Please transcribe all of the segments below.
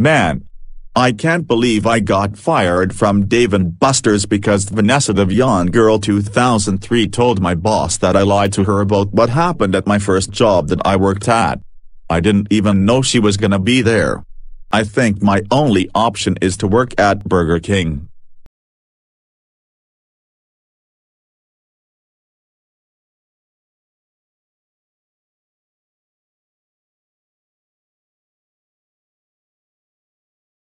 Man. I can't believe I got fired from Dave & Buster's because Vanessa the Young Girl 2003 told my boss that I lied to her about what happened at my first job that I worked at. I didn't even know she was gonna be there. I think my only option is to work at Burger King.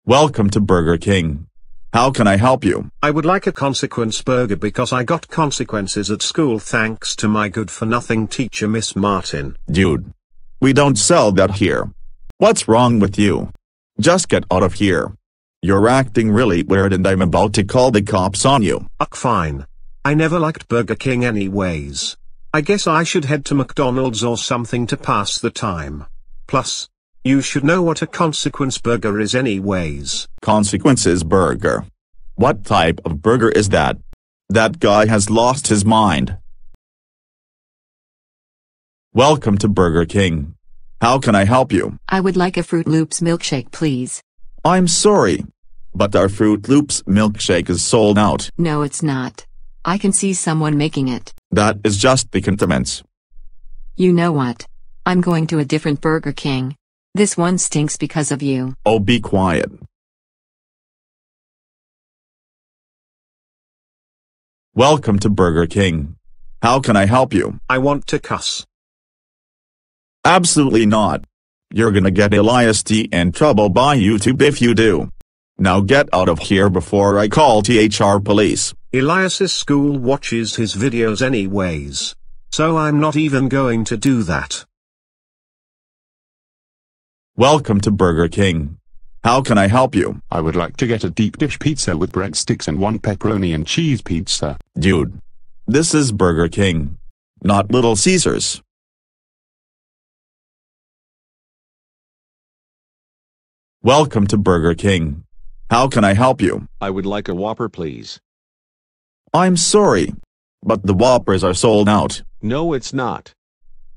Welcome to Burger King. How can I help you? I would like a consequence burger because I got consequences at school thanks to my good-for-nothing teacher Miss Martin. Dude. We don't sell that here. What's wrong with you? Just get out of here. You're acting really weird and I'm about to call the cops on you. Fuck fine. I never liked Burger King anyways. I guess I should head to McDonald's or something to pass the time. Plus, you should know what a consequence burger is anyways. Consequences burger. What type of burger is that? That guy has lost his mind. Welcome to Burger King. How can I help you? I would like a Fruit Loops milkshake please. I'm sorry, but our Fruit Loops milkshake is sold out. No it's not. I can see someone making it. That is just the condiments. You know what? I'm going to a different Burger King. This one stinks because of you. Oh, be quiet. Welcome to Burger King. How can I help you? I want to cuss. Absolutely not. You're gonna get Elias D in trouble by YouTube if you do. Now get out of here before I call THR police. Elias's school watches his videos anyways. So I'm not even going to do that. Welcome to Burger King. How can I help you? I would like to get a deep dish pizza with breadsticks and one pepperoni and cheese pizza. Dude. This is Burger King. Not Little Caesars. Welcome to Burger King. How can I help you? I would like a Whopper please. I'm sorry. But the Whoppers are sold out. No it's not.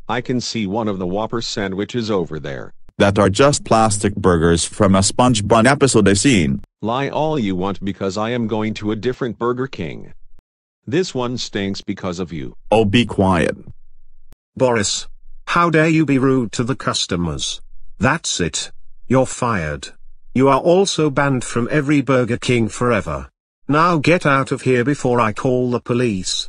I can see one of the Whopper sandwiches over there that are just plastic burgers from a sponge bun episode I've seen. Lie all you want because I am going to a different Burger King. This one stinks because of you. Oh be quiet. Boris. How dare you be rude to the customers. That's it. You're fired. You are also banned from every Burger King forever. Now get out of here before I call the police.